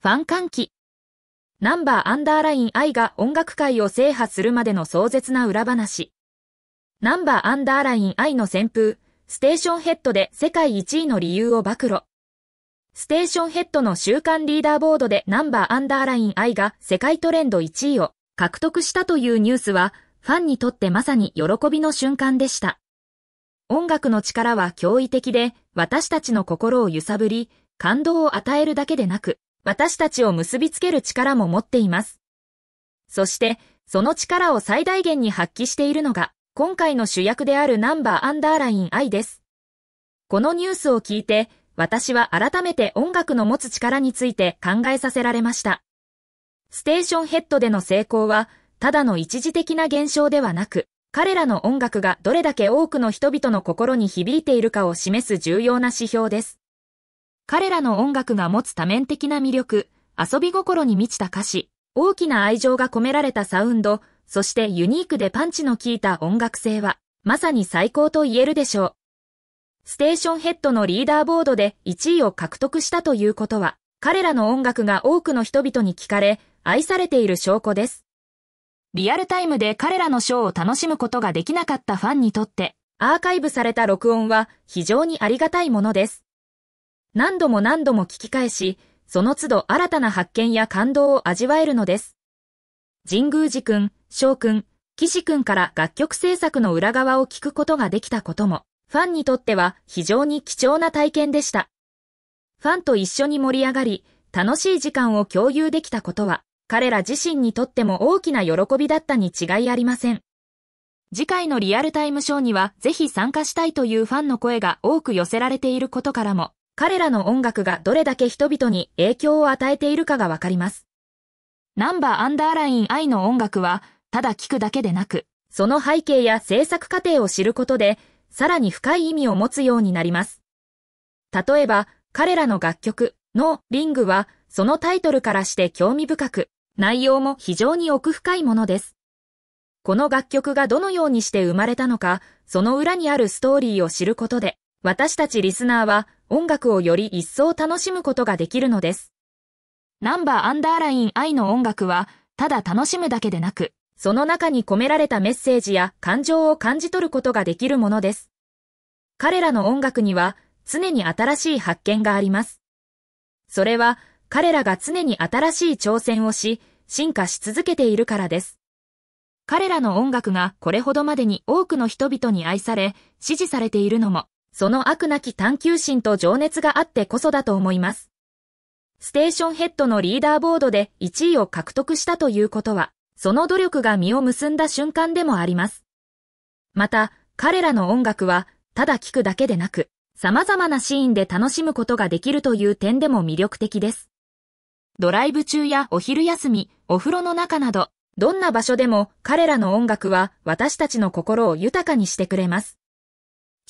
ファン歓喜。ナンバーアンダーラインイが音楽界を制覇するまでの壮絶な裏話。ナンバーアンダーラインイの旋風、ステーションヘッドで世界1位の理由を暴露。ステーションヘッドの週刊リーダーボードでナンバーアンダーラインイが世界トレンド1位を獲得したというニュースは、ファンにとってまさに喜びの瞬間でした。音楽の力は驚異的で、私たちの心を揺さぶり、感動を与えるだけでなく、私たちを結びつける力も持っています。そして、その力を最大限に発揮しているのが、今回の主役であるナンバーアンダーライン I です。このニュースを聞いて、私は改めて音楽の持つ力について考えさせられました。ステーションヘッドでの成功は、ただの一時的な現象ではなく、彼らの音楽がどれだけ多くの人々の心に響いているかを示す重要な指標です。彼らの音楽が持つ多面的な魅力、遊び心に満ちた歌詞、大きな愛情が込められたサウンド、そしてユニークでパンチの効いた音楽性は、まさに最高と言えるでしょう。ステーションヘッドのリーダーボードで1位を獲得したということは、彼らの音楽が多くの人々に聞かれ、愛されている証拠です。リアルタイムで彼らのショーを楽しむことができなかったファンにとって、アーカイブされた録音は非常にありがたいものです。何度も何度も聞き返し、その都度新たな発見や感動を味わえるのです。神宮寺くん、翔くん、岸くんから楽曲制作の裏側を聞くことができたことも、ファンにとっては非常に貴重な体験でした。ファンと一緒に盛り上がり、楽しい時間を共有できたことは、彼ら自身にとっても大きな喜びだったに違いありません。次回のリアルタイムショーにはぜひ参加したいというファンの声が多く寄せられていることからも、彼らの音楽がどれだけ人々に影響を与えているかがわかります。ナンバーアンダーライン I の音楽は、ただ聴くだけでなく、その背景や制作過程を知ることで、さらに深い意味を持つようになります。例えば、彼らの楽曲のリングは、そのタイトルからして興味深く、内容も非常に奥深いものです。この楽曲がどのようにして生まれたのか、その裏にあるストーリーを知ることで、私たちリスナーは音楽をより一層楽しむことができるのです。ナンバーアンダーライン愛の音楽は、ただ楽しむだけでなく、その中に込められたメッセージや感情を感じ取ることができるものです。彼らの音楽には常に新しい発見があります。それは彼らが常に新しい挑戦をし、進化し続けているからです。彼らの音楽がこれほどまでに多くの人々に愛され、支持されているのも、その悪なき探求心と情熱があってこそだと思います。ステーションヘッドのリーダーボードで1位を獲得したということは、その努力が実を結んだ瞬間でもあります。また、彼らの音楽は、ただ聴くだけでなく、様々なシーンで楽しむことができるという点でも魅力的です。ドライブ中やお昼休み、お風呂の中など、どんな場所でも彼らの音楽は私たちの心を豊かにしてくれます。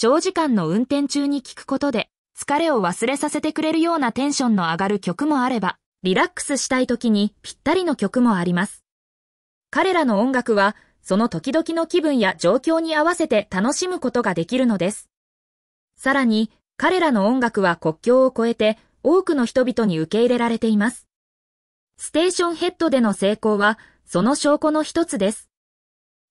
長時間の運転中に聞くことで、疲れを忘れさせてくれるようなテンションの上がる曲もあれば、リラックスしたい時にぴったりの曲もあります。彼らの音楽は、その時々の気分や状況に合わせて楽しむことができるのです。さらに、彼らの音楽は国境を越えて多くの人々に受け入れられています。ステーションヘッドでの成功は、その証拠の一つです。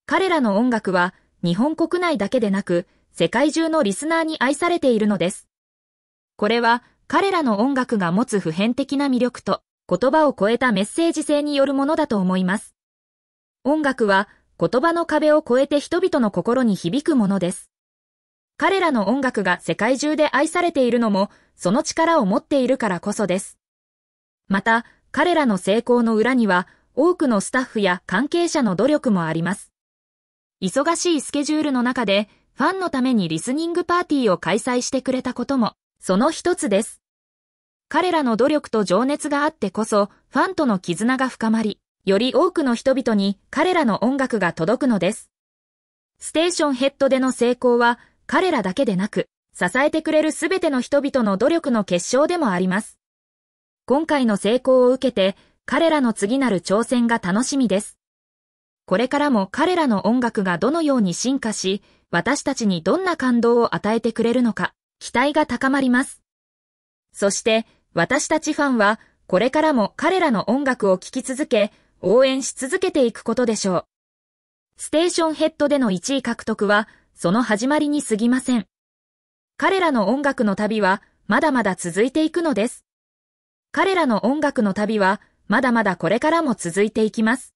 彼らの音楽は、日本国内だけでなく、世界中のリスナーに愛されているのです。これは彼らの音楽が持つ普遍的な魅力と言葉を超えたメッセージ性によるものだと思います。音楽は言葉の壁を超えて人々の心に響くものです。彼らの音楽が世界中で愛されているのも、その力を持っているからこそです。また、彼らの成功の裏には、多くのスタッフや関係者の努力もあります。忙しいスケジュールの中で、ファンのためにリスニングパーティーを開催してくれたことも、その一つです。彼らの努力と情熱があってこそ、ファンとの絆が深まり、より多くの人々に彼らの音楽が届くのです。ステーションヘッドでの成功は、彼らだけでなく、支えてくれるすべての人々の努力の結晶でもあります。今回の成功を受けて、彼らの次なる挑戦が楽しみです。これからも彼らの音楽がどのように進化し、私たちにどんな感動を与えてくれるのか、期待が高まります。そして、私たちファンは、これからも彼らの音楽を聴き続け、応援し続けていくことでしょう。ステーションヘッドでの1位獲得は、その始まりに過ぎません。彼らの音楽の旅は、まだまだ続いていくのです。彼らの音楽の旅は、まだまだこれからも続いていきます。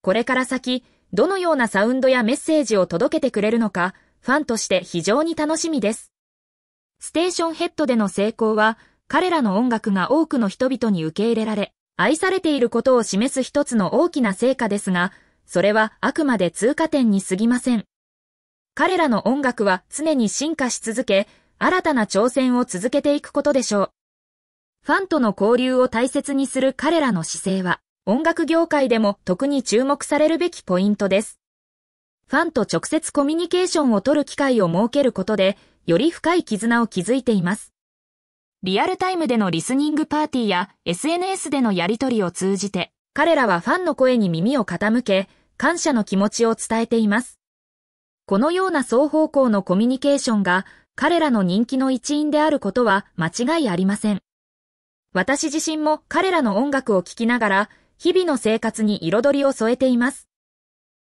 これから先、どのようなサウンドやメッセージを届けてくれるのか、ファンとして非常に楽しみです。ステーションヘッドでの成功は、彼らの音楽が多くの人々に受け入れられ、愛されていることを示す一つの大きな成果ですが、それはあくまで通過点に過ぎません。彼らの音楽は常に進化し続け、新たな挑戦を続けていくことでしょう。ファンとの交流を大切にする彼らの姿勢は、音楽業界でも特に注目されるべきポイントです。ファンと直接コミュニケーションを取る機会を設けることで、より深い絆を築いています。リアルタイムでのリスニングパーティーや SNS でのやり取りを通じて、彼らはファンの声に耳を傾け、感謝の気持ちを伝えています。このような双方向のコミュニケーションが彼らの人気の一因であることは間違いありません。私自身も彼らの音楽を聴きながら日々の生活に彩りを添えています。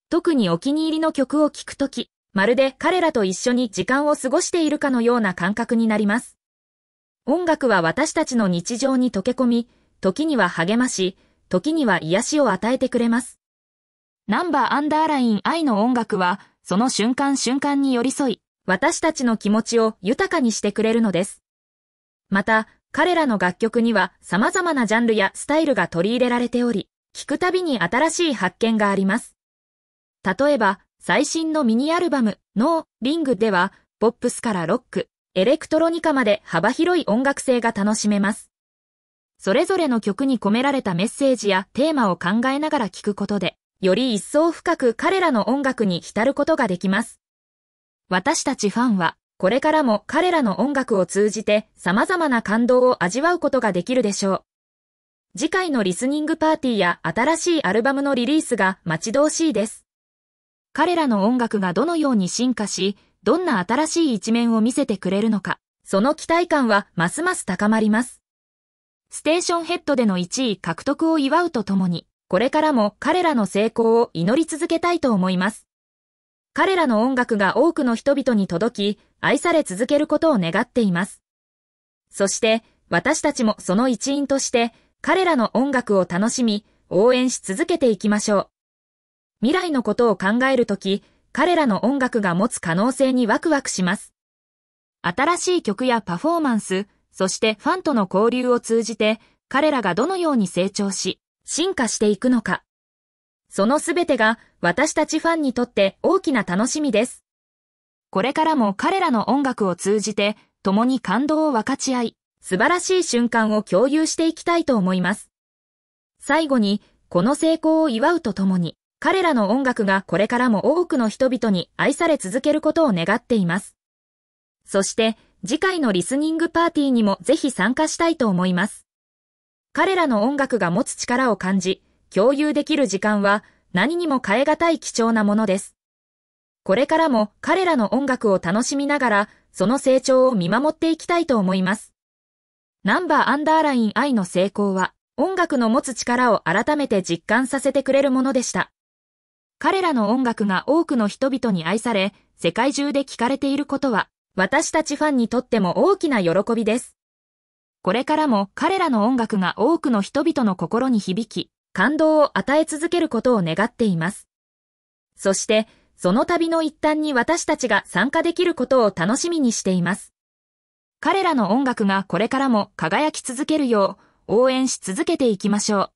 特にお気に入りの曲を聴くとき、まるで彼らと一緒に時間を過ごしているかのような感覚になります。音楽は私たちの日常に溶け込み、時には励まし、時には癒しを与えてくれます。ナンバーアンダーライン愛の音楽は、その瞬間瞬間に寄り添い、私たちの気持ちを豊かにしてくれるのです。また、彼らの楽曲には様々なジャンルやスタイルが取り入れられており、聴くたびに新しい発見があります。例えば、最新のミニアルバム、ノー、リングでは、ポップスからロック、エレクトロニカまで幅広い音楽性が楽しめます。それぞれの曲に込められたメッセージやテーマを考えながら聴くことで、より一層深く彼らの音楽に浸ることができます。私たちファンは、これからも彼らの音楽を通じて様々な感動を味わうことができるでしょう。次回のリスニングパーティーや新しいアルバムのリリースが待ち遠しいです。彼らの音楽がどのように進化し、どんな新しい一面を見せてくれるのか、その期待感はますます高まります。ステーションヘッドでの1位獲得を祝うとともに、これからも彼らの成功を祈り続けたいと思います。彼らの音楽が多くの人々に届き、愛され続けることを願っています。そして、私たちもその一員として、彼らの音楽を楽しみ、応援し続けていきましょう。未来のことを考えるとき、彼らの音楽が持つ可能性にワクワクします。新しい曲やパフォーマンス、そしてファンとの交流を通じて、彼らがどのように成長し、進化していくのか。そのすべてが私たちファンにとって大きな楽しみです。これからも彼らの音楽を通じて、共に感動を分かち合い、素晴らしい瞬間を共有していきたいと思います。最後に、この成功を祝うとともに、彼らの音楽がこれからも多くの人々に愛され続けることを願っています。そして、次回のリスニングパーティーにもぜひ参加したいと思います。彼らの音楽が持つ力を感じ、共有できる時間は何にも変え難い貴重なものです。これからも彼らの音楽を楽しみながら、その成長を見守っていきたいと思います。ナンバーアンダーライン愛の成功は、音楽の持つ力を改めて実感させてくれるものでした。彼らの音楽が多くの人々に愛され、世界中で聴かれていることは、私たちファンにとっても大きな喜びです。これからも彼らの音楽が多くの人々の心に響き、感動を与え続けることを願っています。そして、その旅の一端に私たちが参加できることを楽しみにしています。彼らの音楽がこれからも輝き続けるよう、応援し続けていきましょう。